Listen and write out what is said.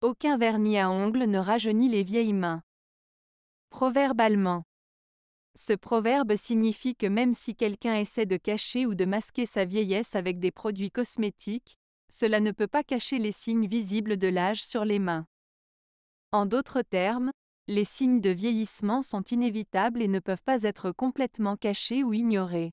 Aucun vernis à ongles ne rajeunit les vieilles mains. Proverbe allemand. Ce proverbe signifie que même si quelqu'un essaie de cacher ou de masquer sa vieillesse avec des produits cosmétiques, cela ne peut pas cacher les signes visibles de l'âge sur les mains. En d'autres termes, les signes de vieillissement sont inévitables et ne peuvent pas être complètement cachés ou ignorés.